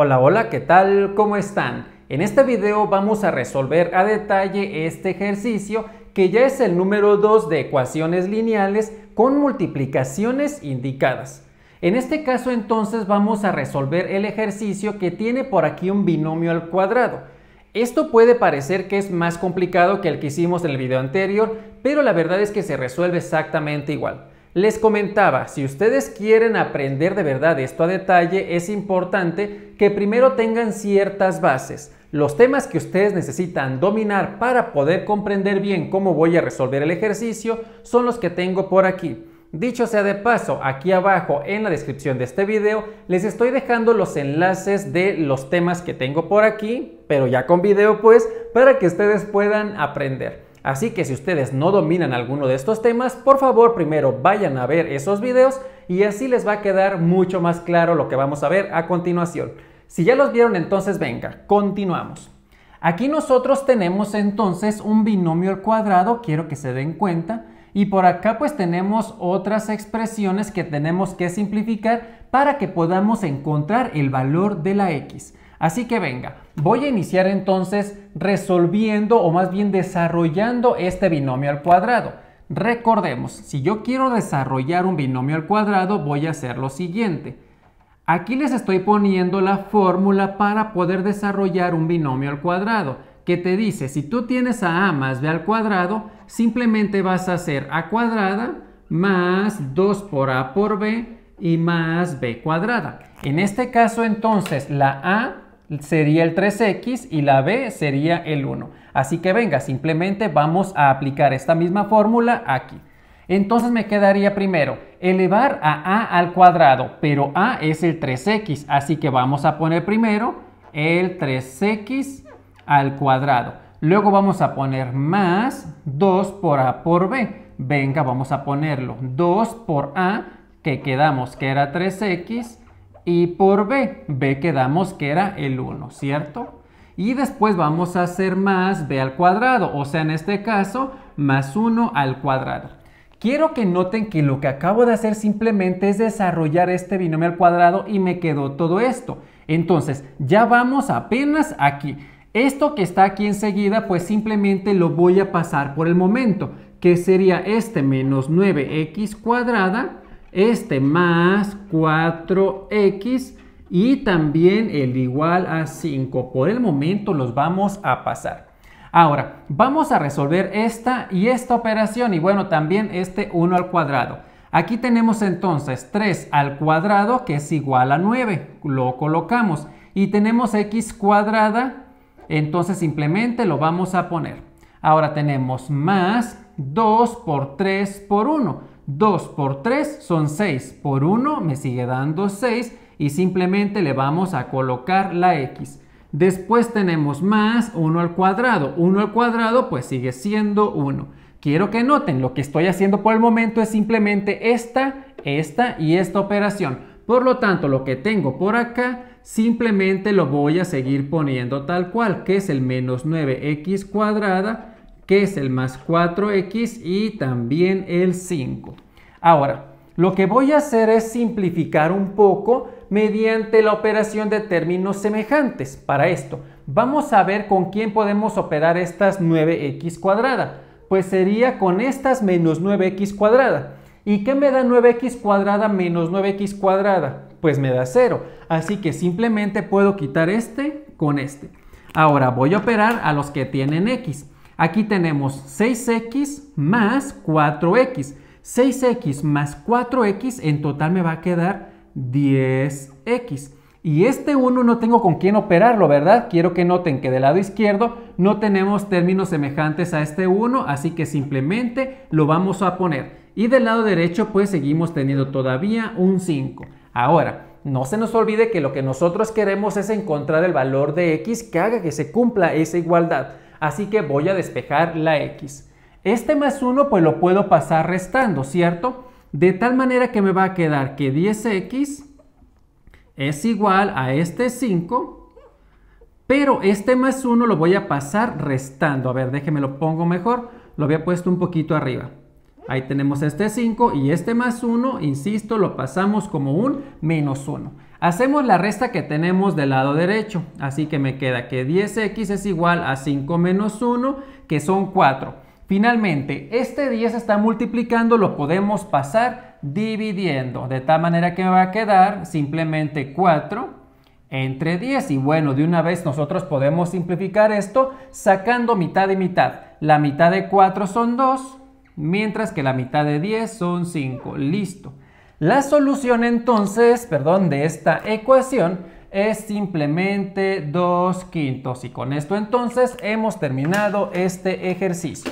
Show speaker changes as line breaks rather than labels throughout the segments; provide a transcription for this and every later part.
Hola, hola, ¿qué tal? ¿Cómo están? En este video vamos a resolver a detalle este ejercicio que ya es el número 2 de ecuaciones lineales con multiplicaciones indicadas. En este caso entonces vamos a resolver el ejercicio que tiene por aquí un binomio al cuadrado. Esto puede parecer que es más complicado que el que hicimos en el video anterior, pero la verdad es que se resuelve exactamente igual. Les comentaba, si ustedes quieren aprender de verdad esto a detalle, es importante que primero tengan ciertas bases. Los temas que ustedes necesitan dominar para poder comprender bien cómo voy a resolver el ejercicio son los que tengo por aquí. Dicho sea de paso, aquí abajo en la descripción de este video les estoy dejando los enlaces de los temas que tengo por aquí, pero ya con video pues, para que ustedes puedan aprender. Así que si ustedes no dominan alguno de estos temas, por favor primero vayan a ver esos videos y así les va a quedar mucho más claro lo que vamos a ver a continuación. Si ya los vieron entonces venga, continuamos. Aquí nosotros tenemos entonces un binomio al cuadrado, quiero que se den cuenta, y por acá pues tenemos otras expresiones que tenemos que simplificar para que podamos encontrar el valor de la x. Así que venga, voy a iniciar entonces resolviendo o más bien desarrollando este binomio al cuadrado. Recordemos, si yo quiero desarrollar un binomio al cuadrado, voy a hacer lo siguiente. Aquí les estoy poniendo la fórmula para poder desarrollar un binomio al cuadrado, que te dice, si tú tienes a más B al cuadrado, simplemente vas a hacer A cuadrada más 2 por A por B y más B cuadrada. En este caso entonces la A sería el 3x y la b sería el 1. Así que venga, simplemente vamos a aplicar esta misma fórmula aquí. Entonces me quedaría primero elevar a a al cuadrado, pero a es el 3x, así que vamos a poner primero el 3x al cuadrado. Luego vamos a poner más 2 por a por b. Venga, vamos a ponerlo 2 por a, que quedamos que era 3x y por B. B quedamos que era el 1, ¿cierto? Y después vamos a hacer más B al cuadrado, o sea, en este caso, más 1 al cuadrado. Quiero que noten que lo que acabo de hacer simplemente es desarrollar este binomio al cuadrado y me quedó todo esto. Entonces, ya vamos apenas aquí. Esto que está aquí enseguida, pues simplemente lo voy a pasar por el momento, que sería este menos 9x cuadrada este más 4x y también el igual a 5. Por el momento los vamos a pasar. Ahora, vamos a resolver esta y esta operación y bueno, también este 1 al cuadrado. Aquí tenemos entonces 3 al cuadrado que es igual a 9, lo colocamos y tenemos x cuadrada, entonces simplemente lo vamos a poner. Ahora tenemos más 2 por 3 por 1. 2 por 3 son 6, por 1 me sigue dando 6 y simplemente le vamos a colocar la x. Después tenemos más 1 al cuadrado, 1 al cuadrado pues sigue siendo 1. Quiero que noten, lo que estoy haciendo por el momento es simplemente esta, esta y esta operación. Por lo tanto, lo que tengo por acá simplemente lo voy a seguir poniendo tal cual, que es el menos 9x cuadrada que es el más 4x y también el 5. Ahora, lo que voy a hacer es simplificar un poco mediante la operación de términos semejantes. Para esto, vamos a ver con quién podemos operar estas 9x cuadrada. Pues sería con estas menos 9x cuadrada. ¿Y qué me da 9x cuadrada menos 9x cuadrada? Pues me da 0. Así que simplemente puedo quitar este con este. Ahora voy a operar a los que tienen x. Aquí tenemos 6x más 4x. 6x más 4x en total me va a quedar 10x. Y este 1 no tengo con quién operarlo, ¿verdad? Quiero que noten que del lado izquierdo no tenemos términos semejantes a este 1, así que simplemente lo vamos a poner. Y del lado derecho pues seguimos teniendo todavía un 5. Ahora, no se nos olvide que lo que nosotros queremos es encontrar el valor de x que haga que se cumpla esa igualdad así que voy a despejar la x. Este más 1 pues lo puedo pasar restando, ¿cierto? De tal manera que me va a quedar que 10x es igual a este 5, pero este más 1 lo voy a pasar restando. A ver, déjeme lo pongo mejor, lo había puesto un poquito arriba. Ahí tenemos este 5 y este más 1, insisto, lo pasamos como un menos 1. Hacemos la resta que tenemos del lado derecho, así que me queda que 10x es igual a 5 menos 1, que son 4. Finalmente, este 10 está multiplicando, lo podemos pasar dividiendo, de tal manera que me va a quedar simplemente 4 entre 10. Y bueno, de una vez nosotros podemos simplificar esto sacando mitad y mitad. La mitad de 4 son 2, mientras que la mitad de 10 son 5. Listo. La solución entonces, perdón, de esta ecuación es simplemente 2 quintos. Y con esto entonces hemos terminado este ejercicio.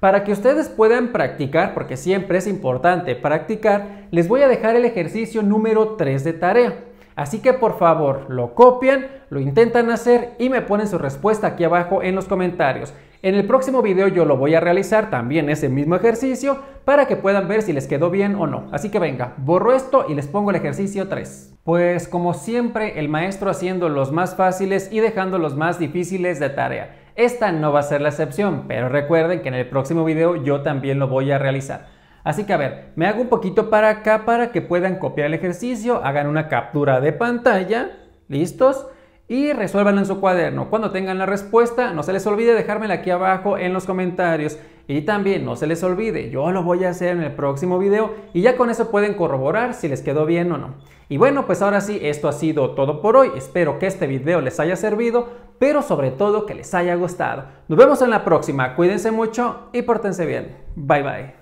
Para que ustedes puedan practicar, porque siempre es importante practicar, les voy a dejar el ejercicio número 3 de tarea. Así que por favor, lo copian, lo intentan hacer y me ponen su respuesta aquí abajo en los comentarios. En el próximo video yo lo voy a realizar también ese mismo ejercicio para que puedan ver si les quedó bien o no. Así que venga, borro esto y les pongo el ejercicio 3. Pues como siempre el maestro haciendo los más fáciles y dejando los más difíciles de tarea. Esta no va a ser la excepción, pero recuerden que en el próximo video yo también lo voy a realizar. Así que a ver, me hago un poquito para acá para que puedan copiar el ejercicio, hagan una captura de pantalla, listos, y resuélvanlo en su cuaderno. Cuando tengan la respuesta, no se les olvide dejármela aquí abajo en los comentarios. Y también no se les olvide, yo lo voy a hacer en el próximo video y ya con eso pueden corroborar si les quedó bien o no. Y bueno, pues ahora sí, esto ha sido todo por hoy. Espero que este video les haya servido, pero sobre todo que les haya gustado. Nos vemos en la próxima, cuídense mucho y pórtense bien. Bye bye.